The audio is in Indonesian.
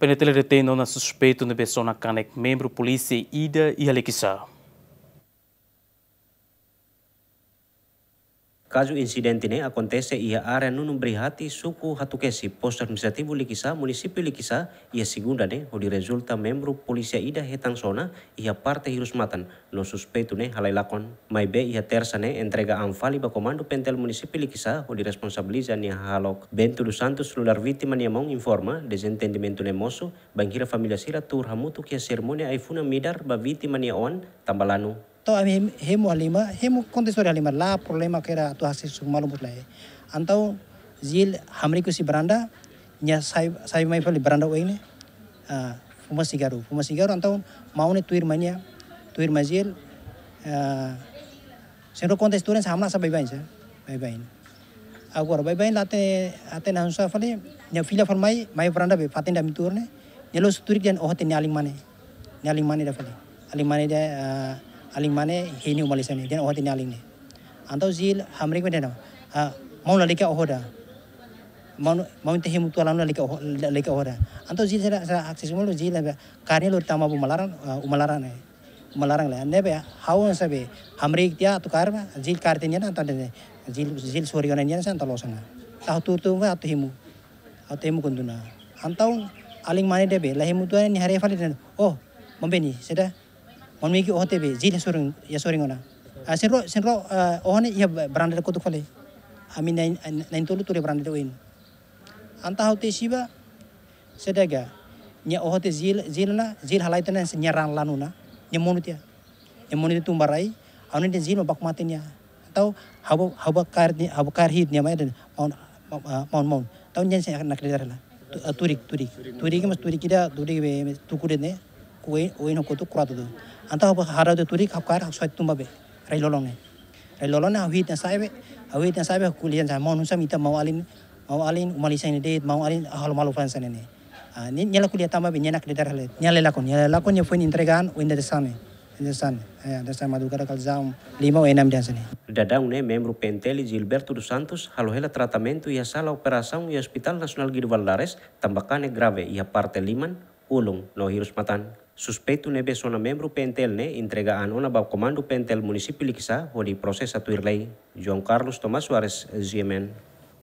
Penetelere tendo na suspeito de pessoa na canec, membro polícia Ida e Alexa. insiden ini akontese ia área no Brihati, suku Hatukesi, posto administrativo Liquisa, município Liquisa, ia segunda ne, hodi resulta membru polisia ida hetang zona, ia parte hirus matan, no suspeito ne halai lakon. Maibe ia tersane entrega anfali ba komando pentel município Liquisa, hodi responsabiliza nia halok. Bentu dos Santos, lular mania nia mão informa, desentendimentu ne mosu banghira familia sira tur hamutu kia sermonia aifuna midar ba vítima nia on, tambalanu to ami hemu halima hemu kontesor halima la problema kera to hasi sumalo butlai antau zil hamri kusi beranda nya sai sai mai fali beranda waine a fuma sigaru fuma sigaru antau maune tuir mania tuir mazil a senro kontestoren sama sa bai bain sa bai bain agora bai bain late ate na hunsa fali nya fila farmai mai beranda be fatinda miturne nya lo sturik jan ohte nyaling mane nyaling mane da fali aling mane da aling mane hini umali sami den ohat ini aling ni antau zil hamrik me dena mau la lika ohoda mau mau tehi mutu alam la lika lika ohoda antau zil sera sera akses umul zil be karni lur tama bu malaran umalaran ne malarang le ne be hawo sabi hamrik dia tukar zil kartenya na antau ne zil zil suriona ne san talosana tahu tu tu wa atuhimu atuhimu kunduna antau aling mane debe lahimu tuane ni hare fali den oh membeni seda on meki ohote be zil soring ya soring ona ah, senro senro ah, ohone ya brand ko to khale ami ah, nain nain tolu tore brand de oin anta te shiba sedaga nya te zil zil na zil halai tena nya ran lanuna nya monutia nya monutia tumbarai anu de zil bak matenya tau habo habo kar ni hau kar hit nya maiden on mon mon tau nya nak de turik turik turik mas turik kita turik be tukude ne uwe uwe no kutu kura tutu anta hopa hara tu turi kap kar haksuai tumbabe rai lolonge rai lolonge hawi tan saibe hawi tan saibe kulian sa mau nusa mita mau alin mau alin umalisa ini deit mau alin ahal malu fransa ini ah, ni nyala kuliah tamba be nyenak de darah let nyala lakon nyala lakon ya fuin entregan uinda de same ya de same kal zam lima enam dan sini dadang ne membro penteli Gilberto dos Santos halohela tratamento ia sala operação ia Hospital nasional Guido Valdares tambakane grave ia parte liman ulung no hirus matan suspeitul nebe sona membru pentel ne entregaan ona bab komando pentel munisipi likisa hodi proses satu irlei John Carlos Thomas Suarez Ziemen.